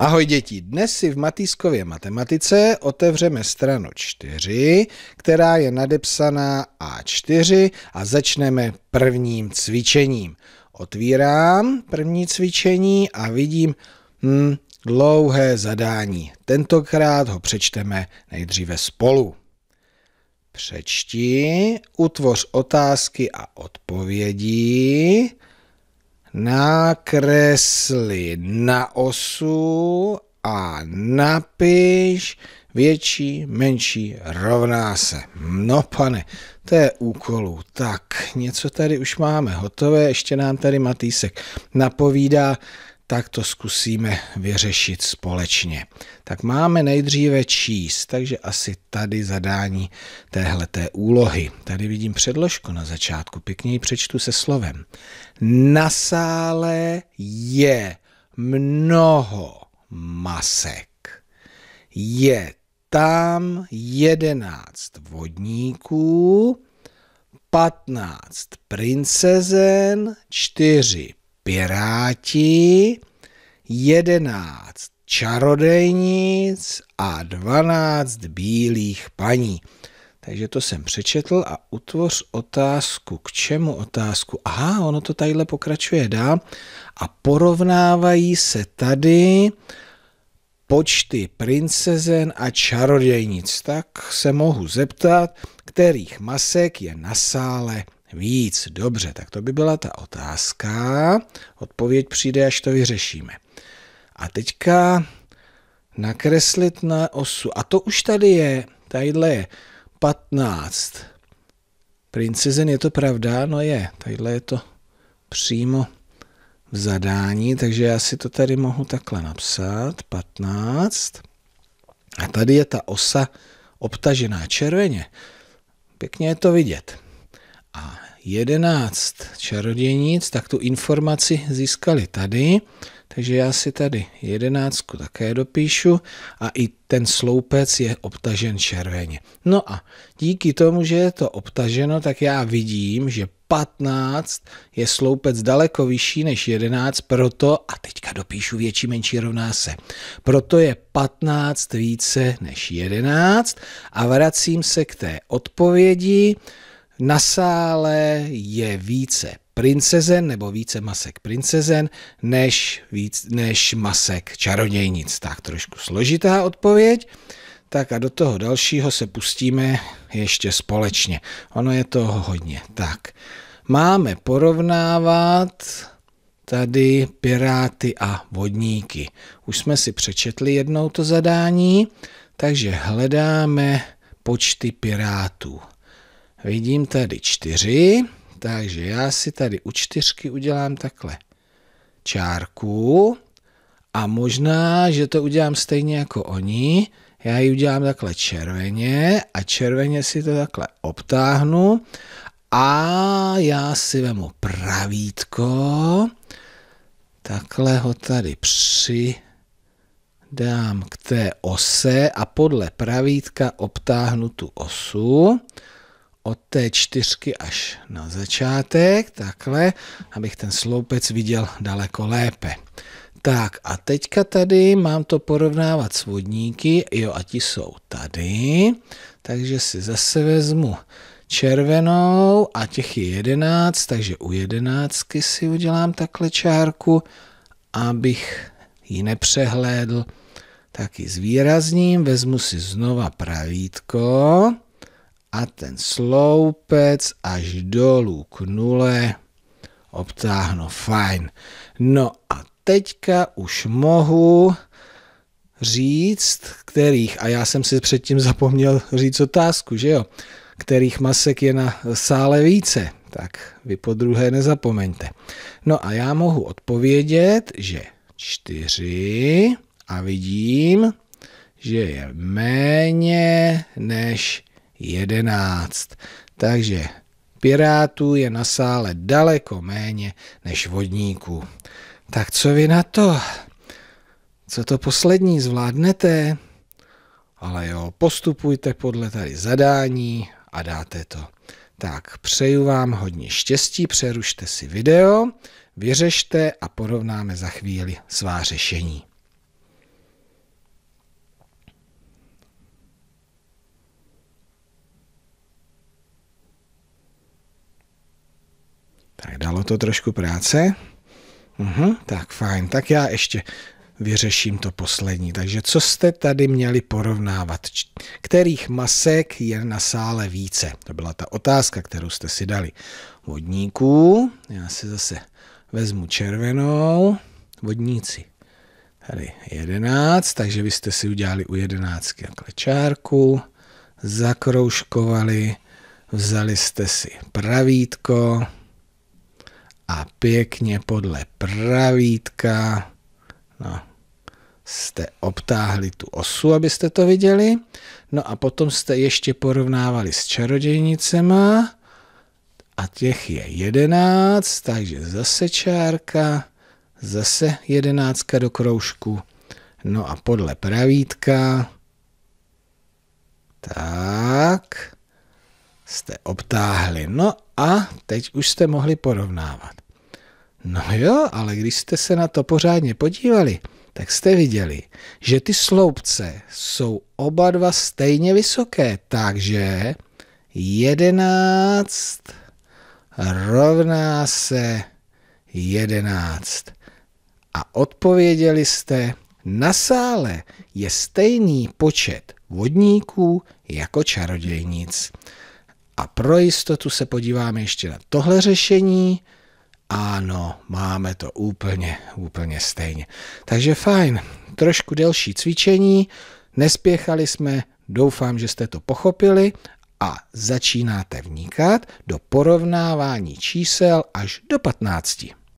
Ahoj děti, dnes si v Matýskově matematice otevřeme stranu 4, která je nadepsaná A4 a začneme prvním cvičením. Otvírám první cvičení a vidím hm, dlouhé zadání. Tentokrát ho přečteme nejdříve spolu. Přečti, utvoř otázky a odpovědi nakresli na osu a napiš větší, menší, rovná se. No pane, to je úkolů. Tak, něco tady už máme hotové, ještě nám tady Matýsek napovídá, tak to zkusíme vyřešit společně. Tak máme nejdříve číst, takže asi tady zadání téhleté úlohy. Tady vidím předložku na začátku, pěkně ji přečtu se slovem. Na sále je mnoho masek. Je tam jedenáct vodníků, patnáct princezen, čtyři Piráti, 11 čarodejnic a 12 bílých paní. Takže to jsem přečetl a utvoř otázku. K čemu otázku? Aha, ono to tadyhle pokračuje dál. A porovnávají se tady počty princezen a čarodějnic. Tak se mohu zeptat, kterých masek je na sále víc. Dobře, tak to by byla ta otázka. Odpověď přijde, až to vyřešíme. A teďka nakreslit na osu. A to už tady je. Tadyhle je 15. Princezen je to pravda? No je. Tadyhle je to přímo v zadání, takže já si to tady mohu takhle napsat. 15. A tady je ta osa obtažená červeně. Pěkně je to vidět a 11 čarodějnic, tak tu informaci získali tady, takže já si tady 11 také dopíšu a i ten sloupec je obtažen červeně. No a díky tomu, že je to obtaženo, tak já vidím, že 15 je sloupec daleko vyšší než 11, proto, a teďka dopíšu větší menší rovná se, proto je 15 více než 11 a vracím se k té odpovědi, na sále je více princezen nebo více masek princezen než, víc, než masek čarodějnic. Tak trošku složitá odpověď. Tak a do toho dalšího se pustíme ještě společně. Ono je toho hodně. Tak, máme porovnávat tady piráty a vodníky. Už jsme si přečetli jednou to zadání, takže hledáme počty pirátů. Vidím tady čtyři, takže já si tady u čtyřky udělám takhle čárku a možná, že to udělám stejně jako oni. Já ji udělám takhle červeně a červeně si to takhle obtáhnu a já si vemu pravítko, takhle ho tady při dám k té ose a podle pravítka obtáhnu tu osu od té čtyřky až na začátek, takhle, abych ten sloupec viděl daleko lépe. Tak a teďka tady mám to porovnávat s vodníky, jo a ti jsou tady, takže si zase vezmu červenou a těch je jedenáct, takže u jedenáctky si udělám takhle čárku, abych ji nepřehlédl, tak ji zvýrazním, vezmu si znova pravítko, a ten sloupec až dolů k nule obtáhnu. Fajn. No a teďka už mohu říct, kterých, a já jsem si předtím zapomněl říct otázku, že jo, kterých masek je na sále více, tak vy po druhé nezapomeňte. No a já mohu odpovědět, že čtyři a vidím, že je méně než 11. Takže pirátů je na sále daleko méně než vodníků. Tak co vy na to? Co to poslední zvládnete? Ale jo, postupujte podle tady zadání a dáte to. Tak, přeju vám hodně štěstí, přerušte si video, vyřešte a porovnáme za chvíli svá řešení. Dalo to trošku práce? Uhum, tak fajn, tak já ještě vyřeším to poslední. Takže co jste tady měli porovnávat? Kterých masek je na sále více? To byla ta otázka, kterou jste si dali. Vodníků, já si zase vezmu červenou, vodníci. Tady jedenáct. takže vy jste si udělali u jedenáctky klečárku, čárku, zakroužkovali, vzali jste si pravítko, a pěkně podle pravítka no, jste obtáhli tu osu, abyste to viděli. No a potom jste ještě porovnávali s čarodějnicema a těch je jedenáct, takže zase čárka, zase jedenáctka do kroužku. No a podle pravítka, tak, jste obtáhli. No a teď už jste mohli porovnávat. No jo, ale když jste se na to pořádně podívali, tak jste viděli, že ty sloupce jsou oba dva stejně vysoké, takže 11 rovná se 11. A odpověděli jste, na sále je stejný počet vodníků jako čarodějnic. A pro jistotu se podíváme ještě na tohle řešení. Ano, máme to úplně, úplně stejně. Takže fajn, trošku delší cvičení, nespěchali jsme, doufám, že jste to pochopili a začínáte vnikat do porovnávání čísel až do 15.